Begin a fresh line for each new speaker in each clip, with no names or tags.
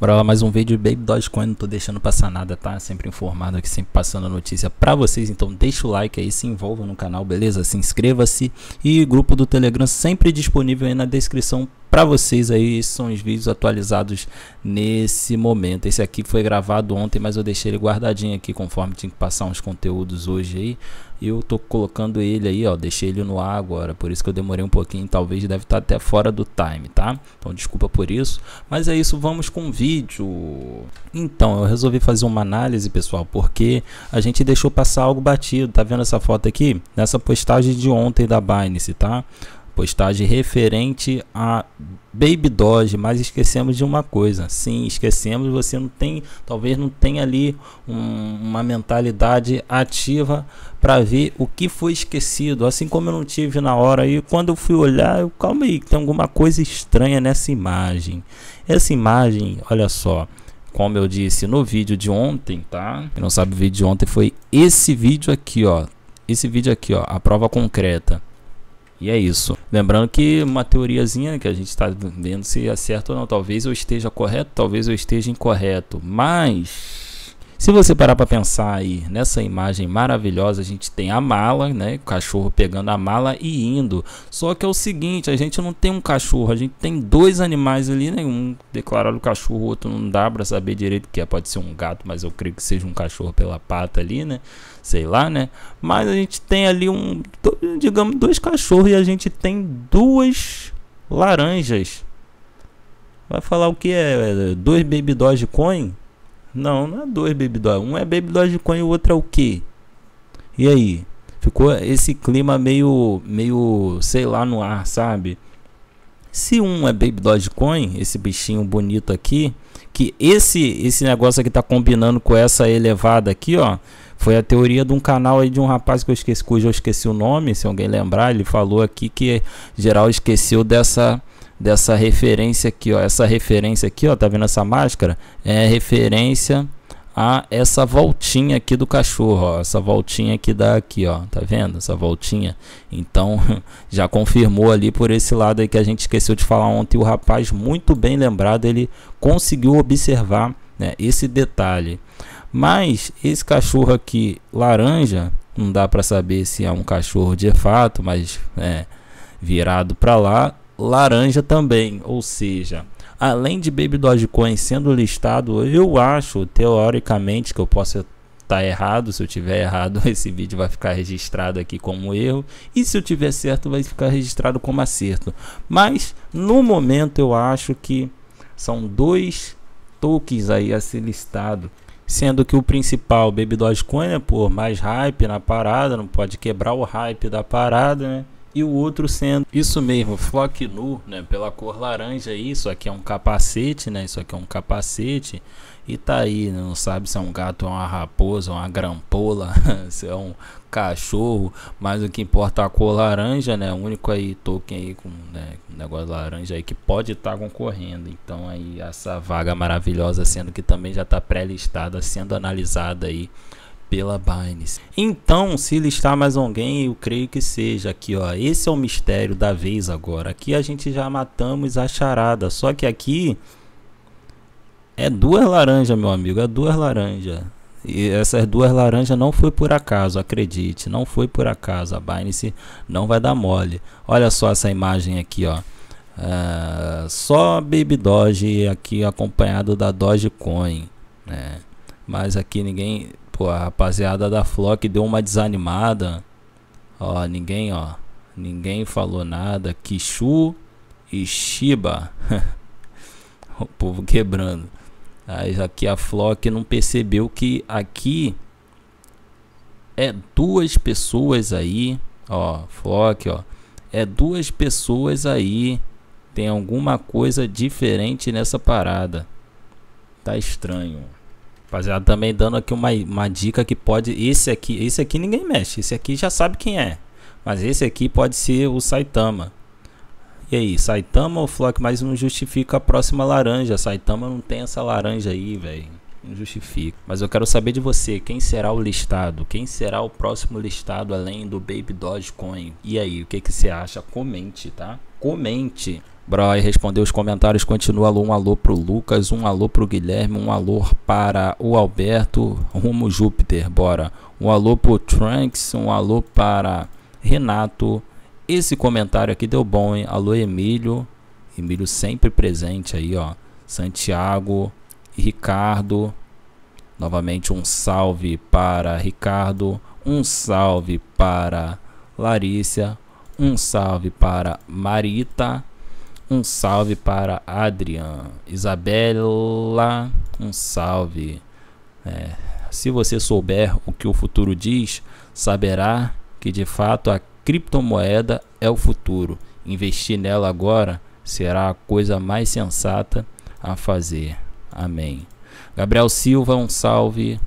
Bora lá mais um vídeo Baby Dogecoin, não tô deixando passar nada, tá? Sempre informado aqui, sempre passando a notícia pra vocês, então deixa o like aí, se envolva no canal, beleza? Se inscreva-se e grupo do Telegram sempre disponível aí na descrição para vocês aí. Esses são os vídeos atualizados nesse momento. Esse aqui foi gravado ontem, mas eu deixei ele guardadinho aqui conforme tinha que passar uns conteúdos hoje aí. Eu tô colocando ele aí, ó, deixei ele no ar agora, por isso que eu demorei um pouquinho, talvez deve estar tá até fora do time, tá? Então desculpa por isso, mas é isso, vamos com o vídeo. Então, eu resolvi fazer uma análise, pessoal, porque a gente deixou passar algo batido, tá vendo essa foto aqui? Nessa postagem de ontem da Binance, tá? postagem referente a Baby Doge, mas esquecemos de uma coisa. Sim, esquecemos, você não tem, talvez não tenha ali um, uma mentalidade ativa para ver o que foi esquecido, assim como eu não tive na hora e quando eu fui olhar, eu calma aí, tem alguma coisa estranha nessa imagem. Essa imagem, olha só, como eu disse no vídeo de ontem, tá? Quem não sabe o vídeo de ontem foi esse vídeo aqui, ó. Esse vídeo aqui, ó, a prova concreta. E é isso. Lembrando que uma teoriazinha né, que a gente está vendo se é certo ou não. Talvez eu esteja correto, talvez eu esteja incorreto. Mas se você parar para pensar aí nessa imagem maravilhosa, a gente tem a mala, né? O cachorro pegando a mala e indo. Só que é o seguinte, a gente não tem um cachorro, a gente tem dois animais ali, né? Um declarado cachorro, outro não dá para saber direito o que é. Pode ser um gato, mas eu creio que seja um cachorro pela pata ali, né? sei lá, né? Mas a gente tem ali um, digamos, dois cachorros e a gente tem duas laranjas. Vai falar o que é? é, é dois baby Dogecoin? Não, não é dois baby dog. Um é baby Dogecoin e o outro é o que? E aí? Ficou esse clima meio, meio, sei lá, no ar, sabe? Se um é Baby Dogecoin, esse bichinho bonito aqui, que esse esse negócio aqui tá combinando com essa elevada aqui, ó. Foi a teoria de um canal aí de um rapaz que eu esqueci, cujo eu esqueci o nome, se alguém lembrar, ele falou aqui que geral esqueceu dessa dessa referência aqui, ó. Essa referência aqui, ó, tá vendo essa máscara? É referência a essa voltinha aqui do cachorro, ó, essa voltinha que dá aqui, ó, tá vendo? Essa voltinha. Então, já confirmou ali por esse lado aí que a gente esqueceu de falar ontem, o rapaz muito bem lembrado, ele conseguiu observar, né, esse detalhe. Mas esse cachorro aqui laranja, não dá para saber se é um cachorro de fato, mas é, virado para lá, laranja também, ou seja, além de Baby Dogecoin sendo listado, eu acho teoricamente que eu possa estar tá errado, se eu tiver errado, esse vídeo vai ficar registrado aqui como erro, e se eu tiver certo, vai ficar registrado como acerto. Mas no momento eu acho que são dois tokens aí a ser listado sendo que o principal, Baby Dogecoin, né, por mais hype na parada, não pode quebrar o hype da parada, né? e o outro sendo isso mesmo, flock nu, né, pela cor laranja aí, isso aqui é um capacete, né, isso aqui é um capacete e tá aí, né, não sabe se é um gato, é uma raposa, uma grampola, se é um cachorro, mas o que importa é a cor laranja, né, o único aí token aí com, né, com negócio laranja aí que pode estar tá concorrendo, então aí essa vaga maravilhosa sendo que também já está pré-listada, sendo analisada aí pela Binance. Então, se listar mais alguém, eu creio que seja aqui, ó. Esse é o mistério da vez agora. Aqui a gente já matamos a charada, só que aqui é duas laranjas, meu amigo, é duas laranjas. E essas duas laranjas não foi por acaso, acredite, não foi por acaso. A Binance não vai dar mole. Olha só essa imagem aqui, ó. É, só Baby Doge aqui acompanhado da Dogecoin, né? Mas aqui ninguém. Pô, a rapaziada da Flock deu uma desanimada. Ó, ninguém, ó. Ninguém falou nada. Kishu e Shiba. o povo quebrando. mas aqui a Flock não percebeu que aqui é duas pessoas aí, ó, Flock, ó. É duas pessoas aí. Tem alguma coisa diferente nessa parada. Tá estranho. Rapaziada, também dando aqui uma, uma dica que pode. Esse aqui, esse aqui ninguém mexe. Esse aqui já sabe quem é. Mas esse aqui pode ser o Saitama. E aí, Saitama ou Flock? Mas não justifica a próxima laranja. Saitama não tem essa laranja aí, velho. Não justifica. Mas eu quero saber de você. Quem será o listado? Quem será o próximo listado além do Baby Dogecoin? E aí, o que, que você acha? Comente, tá? Comente. Broy respondeu os comentários, continua alô, um alô pro Lucas, um alô pro Guilherme, um alô para o Alberto, rumo Júpiter, bora. Um alô pro Trunks, um alô para Renato. Esse comentário aqui deu bom, hein? Alô Emílio, Emílio sempre presente aí, ó. Santiago, Ricardo. Novamente um salve para Ricardo, um salve para Larícia, um salve para Marita um salve para Adrian. Isabela, um salve. É, se você souber o que o futuro diz, saberá que de fato a criptomoeda é o futuro. Investir nela agora será a coisa mais sensata a fazer. Amém. Gabriel Silva, um salve.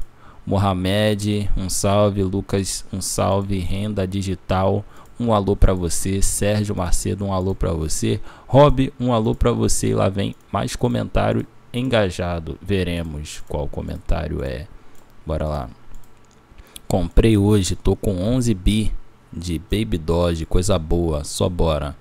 Mohamed, um salve. Lucas, um salve. Renda digital um alô para você, Sérgio Macedo, um alô para você, Rob, um alô para você. E lá vem mais comentário engajado. Veremos qual comentário é. Bora lá. Comprei hoje, tô com 11 bi de Baby Doge, coisa boa, só bora.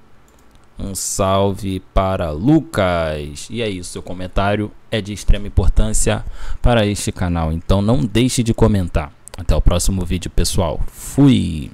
Um salve para Lucas. E é isso, seu comentário é de extrema importância para este canal, então não deixe de comentar. Até o próximo vídeo, pessoal. Fui!